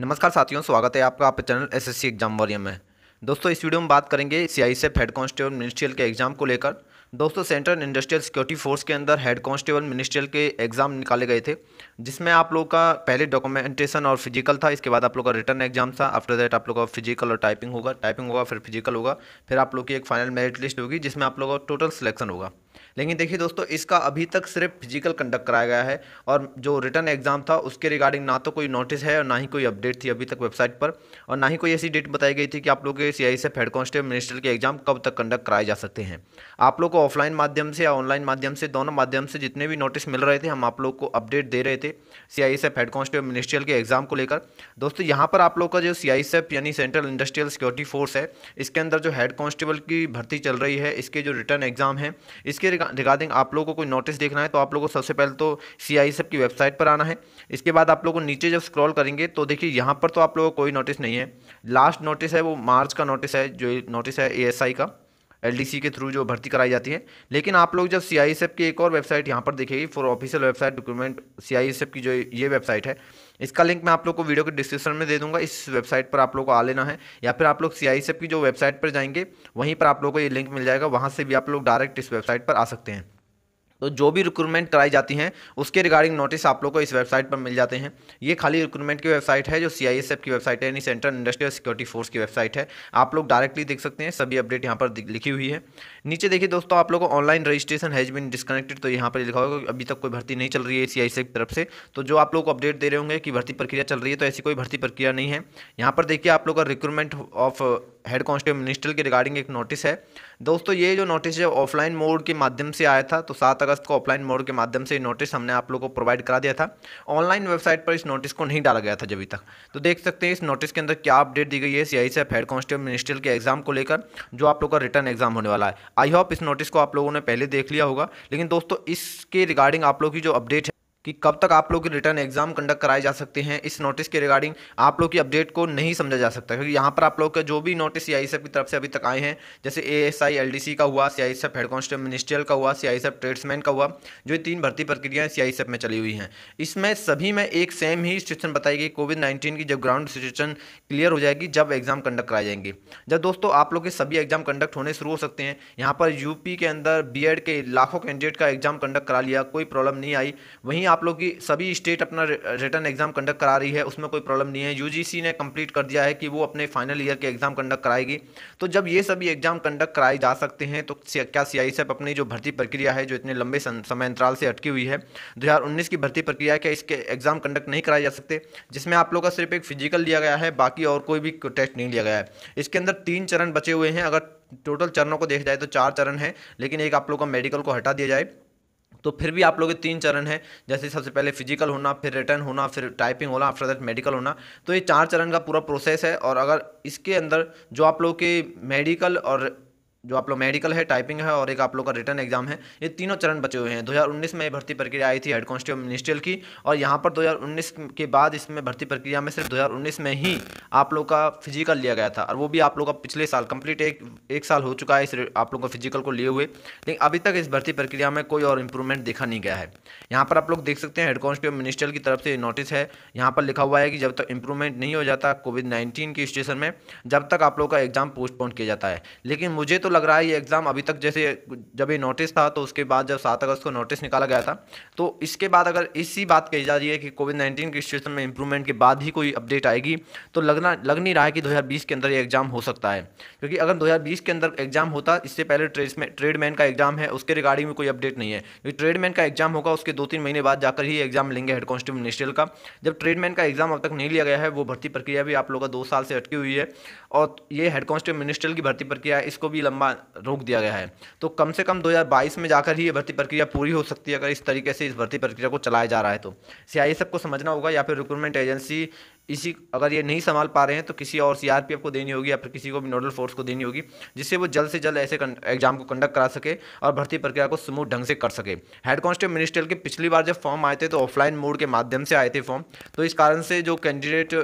नमस्कार साथियों स्वागत है आपका आपके चैनल एसएससी एग्जाम वॉरियर में दोस्तों इस वीडियो में बात करेंगे सीआई से हेड कांस्टेबल मिनिस्ट्रियल के एग्जाम को लेकर दोस्तों सेंट्रल इंडस्ट्रियल सिक्योरिटी फोर्स के अंदर हेड कांस्टेबल मिनिस्ट्रियल के एग्जाम निकाले गए थे जिसमें आप लोगों का पहले डॉक्यूमेंटेशन और फिजिकल था इसके बाद आप लोग का रिटर्न एग्जाम था आफ्टर दैट आप लोग का फिजिकल और टाइपिंग होगा टाइपिंग होगा फिर फिजिकल होगा फिर आप लोग की एक फाइनल मेरिट लिस्ट होगी जिसमें आप लोगों का टोटल सिलेक्शन होगा लेकिन देखिए दोस्तों इसका अभी तक सिर्फ फिजिकल कंडक्ट कराया गया है और जो रिटर्न एग्जाम था उसके रिगार्डिंग ना तो कोई नोटिस है और ना ही कोई अपडेट थी अभी तक वेबसाइट पर और ना ही कोई ऐसी डेट बताई गई थी कि आप लोग के सी से हेड कॉन्स्टेबल मिनिस्टर के एग्जाम कब तक कंडक्ट कराए जा सकते हैं आप लोग को ऑफलाइन माध्यम से या ऑनलाइन माध्यम से दोनों माध्यम से जितने भी नोटिस मिल रहे थे हम आप लोग को अपडेट दे रहे थे C I head constable ministerial के एग्जाम को लेकर दोस्तों यहाँ पर आप लोग का जो सी आई यानी सेंट्रल इंडस्ट्रियल सिक्योरिटी फोर्स है इसके अंदर जो हेड कॉन्स्टेबल की भर्ती चल रही है इसके जो रिटर्न एग्जाम है इसके रिगार्डिंग आप लोगों को कोई नोटिस देखना है तो आप लोगों को सबसे पहले तो सी आई की वेबसाइट पर आना है इसके बाद आप लोग को नीचे जब स्क्रॉल करेंगे तो देखिए यहाँ पर तो आप लोगों को कोई नोटिस नहीं है लास्ट नोटिस है वो मार्च का नोटिस है जो नोटिस है ए का एलडीसी के थ्रू जो भर्ती कराई जाती है लेकिन आप लोग जब सी आई की एक और वेबसाइट यहाँ पर देखेगी for official website document C I की जो ये वेबसाइट है इसका लिंक मैं आप लोग को वीडियो के डिस्क्रिप्शन में दे दूंगा इस वेबसाइट पर आप लोग को आ लेना है या फिर आप लोग सी आई की जो वेबसाइट पर जाएंगे वहीं पर आप लोग को ये लिंक मिल जाएगा वहाँ से भी आप लोग डायरेक्ट इस वेबसाइट पर आ सकते हैं तो जो भी रिक्रूटमेंट कराई जाती हैं उसके रिगार्डिंग नोटिस आप लोग को इस वेबसाइट पर मिल जाते हैं ये खाली रिक्रूटमेंट की वेबसाइट है जो सी आई एस एफ की वेबसाइट है यानी सेंट्रल इंडस्ट्रियल सिक्योरिटी फोर्स की वेबसाइट है आप लोग डायरेक्टली देख सकते हैं सभी अपडेट यहाँ पर लिखी हुई है नीचे देखिए दोस्तों आप लोग को online registration has been disconnected तो यहाँ पर लिखा होगा अभी तक कोई भर्ती नहीं चल रही है सी आई एस एफ की तरफ से तो जो आप लोग को अपडेट दे रहे होंगे कि भर्ती प्रक्रिया चल रही है तो ऐसी कोई भर्ती प्रक्रिया नहीं है यहाँ पर देखिए आप लोग का recruitment of head constable minister के रिगार्डिंग एक नोटिस है दोस्तों ये जो नोटिस है ऑफलाइन मोड के माध्यम से आया था तो सात अगस्त को ऑफलाइन मोड के माध्यम से नोटिस हमने आप लोगों को प्रोवाइड करा दिया था ऑनलाइन वेबसाइट पर इस नोटिस को नहीं डाला गया था जब तक तो देख सकते हैं इस नोटिस के अंदर क्या अपडेट दी गई है C I head constable minister के एग्जाम को लेकर जो आप लोग का रिटर्न एग्जाम होने वाला है आई होप इस नोटिस को आप लोगों ने पहले देख लिया होगा लेकिन दोस्तों इसके रिगार्डिंग आप लोग की जो अपडेट कि कब तक आप लोग के रिटर्न एग्जाम कंडक्ट कराए जा सकते हैं इस नोटिस के रिगार्डिंग आप लोग की अपडेट को नहीं समझा जा सकता क्योंकि यहाँ पर आप लोग का जो भी नोटिस सी आई की तरफ से अभी तक आए हैं जैसे A S I L D C का हुआ C I head constable ministerial का हुआ सी आई ट्रेड्समैन का हुआ जो तीन भर्ती प्रक्रियाएं सी आई में चली हुई हैं इसमें सभी में एक सेम ही सिचुएशन बताई गई कोविड नाइन्टीन की जब ग्राउंड सिचुएशन क्लियर हो जाएगी जब एग्जाम कंडक्ट कराए जाएंगे जब दोस्तों आप लोग के सभी एग्जाम कंडक्ट होने शुरू हो सकते हैं यहाँ पर यूपी के अंदर बी के लाखों कैंडिडेट का एग्जाम कंडक्ट करा लिया कोई प्रॉब्लम नहीं आई वहीं आप लोग की सभी स्टेट अपना रिटर्न एग्जाम कंडक्ट करा रही है उसमें कोई प्रॉब्लम नहीं है यूजीसी ने कंप्लीट कर दिया है कि वो अपने फाइनल ईयर के एग्ज़ाम कंडक्ट कराएगी तो जब ये सभी एग्ज़ाम कंडक्ट कराए जा सकते हैं तो क्या सी आई अपनी जो भर्ती प्रक्रिया है जो इतने लंबे समय अंतराल से अटकी हुई है दो की भर्ती प्रक्रिया क्या इसके एग्ज़ाम कंडक्ट नहीं कराए जा सकते जिसमें आप लोग का सिर्फ एक फिजिकल लिया गया है बाकी और कोई भी टेस्ट नहीं लिया गया है इसके अंदर तीन चरण बचे हुए हैं अगर टोटल चरणों को देखा जाए तो चार चरण हैं लेकिन एक आप लोग का मेडिकल को हटा दिया जाए तो फिर भी आप लोग के तीन चरण हैं जैसे सबसे पहले फिजिकल होना फिर रिटर्न होना फिर टाइपिंग होना आफ्टर दैट मेडिकल होना तो ये चार चरण का पूरा प्रोसेस है और अगर इसके अंदर जो आप लोग के मेडिकल और जो आप लोग मेडिकल है टाइपिंग है और एक आप लोग का रिटर्न एग्जाम है ये तीनों चरण बचे हुए हैं 2019 में भर्ती प्रक्रिया आई थी हेड कॉन्स्टेबल मिनिस्ट्रियल की और यहाँ पर 2019 के बाद इसमें भर्ती प्रक्रिया में सिर्फ 2019 में ही आप लोग का फिजिकल लिया गया था और वो भी आप लोग का पिछले साल कंप्लीट एक एक साल हो चुका है इस आप लोग का फिजिकल को लिए हुए लेकिन अभी तक इस भर्ती प्रक्रिया में कोई और इंप्रूवमेंट देखा नहीं गया है यहाँ पर आप लोग देख सकते हैं हेड कॉन्स्टेबल मिनिस्ट्रियल की तरफ से नोटिस है यहाँ पर लिखा हुआ है कि जब तक इंप्रूवमेंट नहीं हो जाता कोविड नाइन्टीन की स्टेशन में जब तक आप लोग का एग्जाम पोस्टपोन किया जाता है लेकिन मुझे तो लग रहा है ये एग्ज़ाम अभी तक जैसे जब ये नोटिस था तो उसके बाद जब सात अगस्त को नोटिस निकाला गया था तो इसके बाद अगर इसी बात कही जा रही है कि कोविड नाइन्टीन की सिचुएशन में इंप्रूवमेंट के बाद ही कोई अपडेट आएगी तो लगना लग नहीं रहा है कि 2020 के अंदर ये एग्ज़ाम हो सकता है क्योंकि अगर 2020 के अंदर एग्ज़ाम होता इससे पहले ट्रेड का एग्ज़ाम है उसके रिगार्डिंग में कोई अपडेट नहीं है क्योंकि ट्रेडमैन का एग्ज़ाम होगा उसके दो तीन महीने बाद जाकर ही एग्ज़ाम लेंगे हेड कॉन्स्टेबल मिनिस्ट्रियल का जब ट्रेडमैन का एग्ज़ाम अब तक नहीं लिया गया है वो भर्ती प्रक्रिया भी आप लोगों का दो साल से अटकी हुई है और ये हेड कॉन्स्टेबल मिनिस्ट्रियल की भर्ती प्रक्रिया इसको भी लंबा लंबा रोक दिया गया है तो कम से कम 2022 में जाकर ही ये भर्ती प्रक्रिया पूरी हो सकती है अगर इस तरीके से इस भर्ती प्रक्रिया को चलाया जा रहा है तो सी सबको समझना होगा या फिर रिक्रूटमेंट एजेंसी इसी अगर ये नहीं संभाल पा रहे हैं तो किसी और सीआरपीएफ को देनी होगी या फिर किसी को भी नोडल फोर्स को देनी होगी जिससे वो जल्द से जल्द ऐसे एग्जाम को कंडक्ट करा सके और भर्ती प्रक्रिया को स्मूथ ढंग से कर सके हेड कॉन्स्टेबल मिनिस्ट्रियल के पिछली बार जब फॉर्म आए थे तो ऑफलाइन मोड के माध्यम से आए थे फॉर्म तो इस कारण से जो कैंडिडेट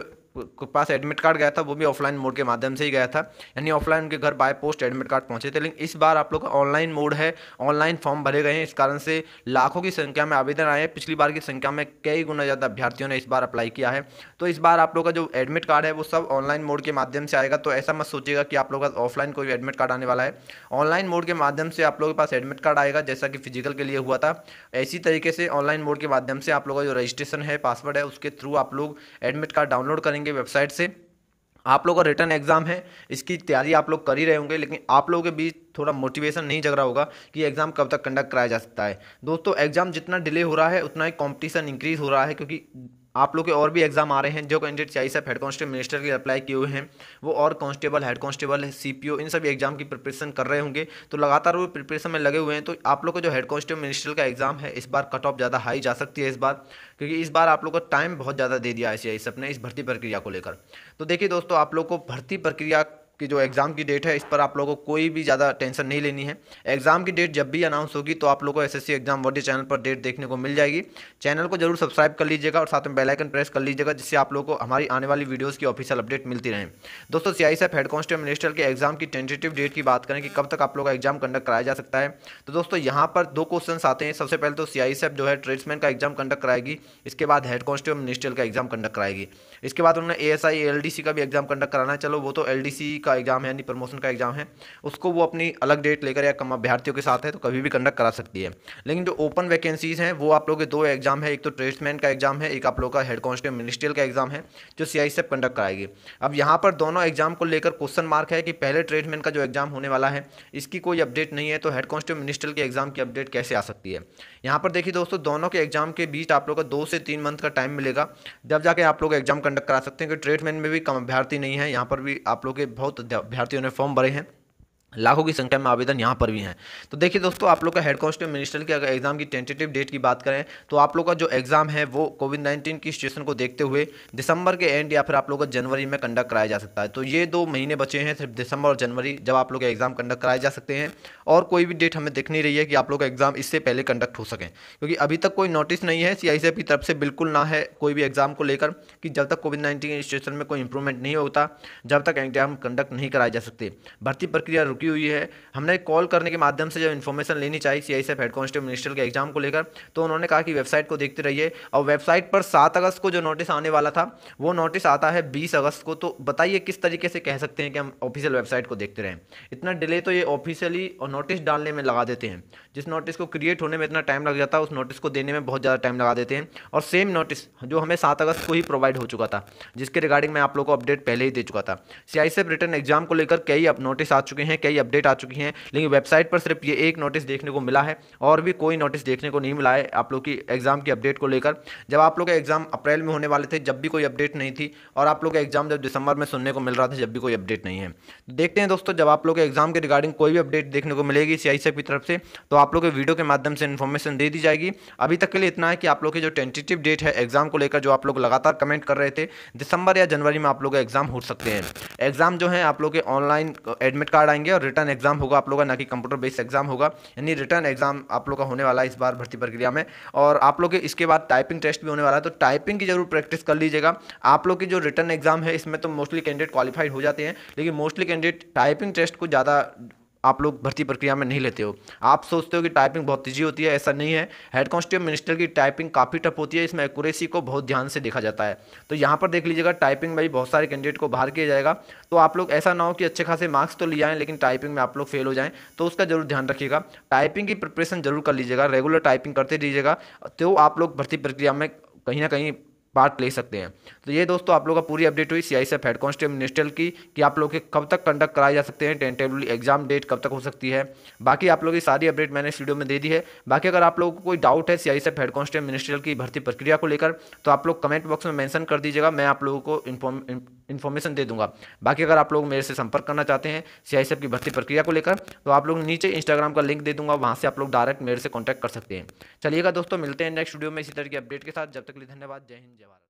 के पास एडमिट कार्ड गया था वो भी ऑफलाइन मोड के माध्यम से ही गया था यानी ऑफलाइन उनके घर बाय पोस्ट एडमिट कार्ड पहुंचे थे लेकिन इस बार आप लोग का ऑनलाइन मोड है ऑनलाइन फॉर्म भरे गए हैं इस कारण से लाखों की संख्या में आवेदन आए हैं पिछली बार की संख्या में कई गुना ज़्यादा अभ्यर्थियों ने इस बार अप्लाई किया है तो इस बार आप लोग का जो एडमिट कार्ड है वो सब ऑनलाइन मोड के माध्यम से आएगा तो ऐसा मत सोचिएगा कि आप लोग का ऑफलाइन कोई एडमिट कार्ड आने वाला है ऑनलाइन मोड के माध्यम से आप लोगों के पास एडमिट कार्ड आएगा जैसा कि फिजिकल के लिए हुआ था ऐसी तरीके से ऑनलाइन मोड के माध्यम से आप लोग का जो रजिस्ट्रेशन है पासवर्ड है उसके थ्रू आप लोग एडमिट कार्ड डाउनलोड करेंगे के वेबसाइट से आप लोग का रिटर्न एग्ज़ाम है इसकी तैयारी आप लोग कर ही रहे होंगे लेकिन आप लोगों के बीच थोड़ा मोटिवेशन नहीं जग रहा होगा कि एग्ज़ाम कब तक कंडक्ट कराया जा सकता है दोस्तों एग्ज़ाम जितना डिले हो रहा है उतना ही कॉम्पिटिशन इंक्रीज़ हो रहा है क्योंकि आप लोग के और भी एग्जाम आ रहे हैं जो कैंडिडेट चाहिए साहब हेड कांस्टेबल मिनिस्टर के अप्लाई किए हुए हैं वो और कांस्टेबल हेड कांस्टेबल सीपीओ इन सभी एग्जाम की प्रिपरेशन कर रहे होंगे तो लगातार वो प्रिपरेशन में लगे हुए हैं तो आप लोग का जो हेड कांस्टेबल मिनिस्टर का एग्जाम है इस बार कट ऑफ ज़्यादा हाई जा सकती है इस बार क्योंकि इस बार आप लोग को टाइम बहुत ज़्यादा दे दिया है आई सब ने इस भर्ती प्रक्रिया को लेकर तो देखिए दोस्तों आप लोग को भर्ती प्रक्रिया कि जो एग्ज़ाम की डेट है इस पर आप लोगों को कोई भी ज़्यादा टेंशन नहीं लेनी है एग्ज़ाम की डेट जब भी अनाउंस होगी तो आप लोगों को एसएससी एग्ज़ाम वर्डी चैनल पर डेट देखने को मिल जाएगी चैनल को जरूर सब्सक्राइब कर लीजिएगा और साथ में आइकन प्रेस कर लीजिएगा जिससे आप लोगों को हमारी आने वाली वीडियोज़ की ऑफिशियल अपडेट मिलती रहे दोस्तों C I head constable minister के एग्ज़ाम की टेंटेटिव डेट की बात करें कि कब तक आप लोग का एग्ज़ाम कंडक्ट कराया जा सकता है तो दोस्तों यहाँ पर दो क्वेश्चन आते हैं सबसे पहले तो सी आई जो है ट्रेड्समैन का एग्ज़ाम कंडक्ट कराएगी इसके बाद हेड कॉन्स्टेबल मिनिस्टर का एग्ज़ाम कंडक्ट कराएगी इसके बाद उन्होंने A S I L D C का भी एग्ज़ाम कंडक्ट कराना है चलो वो तो एल डी सी का एग्ज़ाम है यानी प्रमोशन का एग्ज़ाम है उसको वो अपनी अलग डेट लेकर या कम अभ्यर्थियों के साथ है तो कभी भी कंडक्ट करा सकती है लेकिन जो ओपन वैकेंसीज़ हैं वो आप लोगों के दो एग्ज़ाम है एक तो ट्रेड्समैन का एग्ज़ाम है एक आप लोग का हेड कॉन्स्टेबल मिनिस्ट्रियल का एग्ज़ाम है जो सी आई कंडक्ट कराएगी अब यहाँ पर दोनों एग्ज़ाम को लेकर क्वेश्चन मार्क है कि पहले ट्रेडमैन का जो एग्ज़ाम होने वाला है इसकी कोई अपडेट नहीं है तो हेड कॉन्स्टेबल मिनिस्ट्रियल के एग्ज़ाम की अपडेट कैसे आ सकती है यहाँ पर देखिए दोस्तों दोनों के एग्ज़ाम के बीच आप लोग का दो से तीन मंथ का टाइम मिलेगा जब जाके आप लोग एग्ज़ाम कंडक्ट करा सकते हैं कि ट्रेडमैन में भी कम अभ्यर्थी नहीं है यहाँ पर भी आप लोग के बहुत भारतीयों ने फॉर्म भरे हैं लाखों की संख्या में आवेदन यहाँ पर भी हैं तो देखिए दोस्तों आप लोग का हेड कॉन्स्टेबल मिनिस्टर की अगर एग्जाम की टेंटेटिव डेट की बात करें तो आप लोग का जो एग्जाम है वो कोविड नाइन्टीन की सिचुएशन को देखते हुए दिसंबर के एंड या फिर आप लोग का जनवरी में कंडक्ट कराया जा सकता है तो ये दो महीने बचे हैं सिर्फ दिसंबर और जनवरी जब आप लोग एग्जाम कंडक्ट कराए जा सकते हैं और कोई भी डेट हमें देख नहीं रही है कि आप लोग का एग्जाम इससे पहले कंडक्ट हो सकें क्योंकि अभी तक कोई नोटिस नहीं है सी की तरफ से बिल्कुल ना है कोई भी एग्जाम को लेकर कि जब तक कोविड नाइन्टीन सिचुएशन में कोई इंप्रूवमेंट नहीं होता जब तक एग्जाम कंडक्ट नहीं कराए जा सकते भर्ती प्रक्रिया छुट्टी हुई है हमने कॉल करने के माध्यम से जब इन्फॉर्मेशन लेनी चाहिए C I head constable minister के एग्जाम को लेकर तो उन्होंने कहा कि वेबसाइट को देखते रहिए और वेबसाइट पर सात अगस्त को जो नोटिस आने वाला था वो नोटिस आता है बीस अगस्त को तो बताइए किस तरीके से कह सकते हैं कि हम ऑफिशियल वेबसाइट को देखते रहें इतना डिले तो ये ऑफिशियली और नोटिस डालने में लगा देते हैं जिस नोटिस को क्रिएट होने में इतना टाइम लग जाता है उस नोटिस को देने में बहुत ज़्यादा टाइम लगा देते हैं और सेम नोटिस जो हमें सात अगस्त को ही प्रोवाइड हो चुका था जिसके रिगार्डिंग मैं आप लोगों को अपडेट पहले ही दे चुका था सीआईसीएफ रिटर्न एग्जाम को लेकर कई अब नोटिस आ चुके हैं कई अपडेट आ चुकी हैं लेकिन वेबसाइट पर सिर्फ ये एक नोटिस देखने को मिला है और भी कोई नोटिस देखने को नहीं मिला है आप लोग की एग्ज़ाम की अपडेट को लेकर जब आप लोग का एग्ज़ाम अप्रैल में होने वाले थे जब भी कोई अपडेट नहीं थी और आप लोग का एग्ज़ाम जब दिसंबर में सुनने को मिल रहा था जब भी कोई अपडेट नहीं है देखते हैं दोस्तों जब आप लोग के एग्ज़ाम के रिगार्डिंग कोई भी अपडेट देखने को मिलेगी सी की तरफ से तो आप लोग के वीडियो के माध्यम से इन्फॉर्मेशन दे दी जाएगी अभी तक के लिए इतना है कि आप लोग की जो टेंटेटिव डेट है एग्ज़ाम को लेकर जो आप लोग लगातार कमेंट कर रहे थे दिसंबर या जनवरी में आप लोग का एग्ज़ाम हो सकते हैं एग्ज़ाम जो है आप लोग के ऑनलाइन एडमिट कार्ड आएंगे और रिटर्न एग्जाम होगा आप लोग का ना कि कंप्यूटर बेस्ड एग्जाम होगा यानी रिटर्न एग्जाम आप लोगों का होने वाला है इस बार भर्ती प्रक्रिया में और आप लोग के इसके बाद टाइपिंग टेस्ट भी होने वाला है तो टाइपिंग की जरूर प्रैक्टिस कर लीजिएगा आप लोग की जो रिटर्न एग्जाम है इसमें तो मोस्टली कैंडिडेट क्वालिफाइड हो जाते हैं लेकिन मोस्टली कैंडिडेट टाइपिंग टेस्ट को ज़्यादा आप लोग भर्ती प्रक्रिया में नहीं लेते हो आप सोचते हो कि टाइपिंग बहुत तेज़ी होती है ऐसा नहीं है हेड कॉन्स्टेबल मिनिस्टर की टाइपिंग काफ़ी टफ होती है इसमें एक्यूरेसी को बहुत ध्यान से देखा जाता है तो यहाँ पर देख लीजिएगा टाइपिंग में भी बहुत सारे कैंडिडेट को बाहर किया जाएगा तो आप लोग ऐसा ना हो कि अच्छे खासे मार्क्स तो लिया है लेकिन टाइपिंग में आप लोग फेल हो जाएँ तो उसका जरूर ध्यान रखिएगा टाइपिंग की प्रिपरेशन जरूर कर लीजिएगा रेगुलर टाइपिंग करते रहिएगा तो आप लोग भर्ती प्रक्रिया में कहीं ना कहीं पार्ट ले सकते हैं तो ये दोस्तों आप लोगों का पूरी अपडेट हुई सी हेड कॉन्स्टेबल मिनिस्टर की कि आप लोग के कब तक कंडक्ट कराए जा सकते हैं टेंटेबल एग्जाम डेट कब तक हो सकती है बाकी आप लोग की सारी अपडेट मैंने इस वीडियो में दे दी है बाकी अगर आप लोगों को कोई डाउट है सी हेड कॉन्स्टेबल मिनिस्टर की भर्ती प्रक्रिया को लेकर तो आप लोग कमेंट बॉक्स में मैंशन कर दीजिएगा मैं आप लोगों को इन्फॉर्मेशन दे दूंगा बाकी अगर आप लोग मेरे से संपर्क करना चाहते हैं सी की भर्ती प्रक्रिया को लेकर तो आप लोग नीचे इंस्टाग्राम का लिंक दे दूंगा वहाँ से आप लोग डायरेक्ट मेरे से कॉन्टैक्ट कर सकते हैं चलिएगा दोस्तों मिलते हैं नेक्स्ट वीडियो में इसी तरह की अपडेट के साथ जब तक लिए धन्यवाद जय हिंद llevar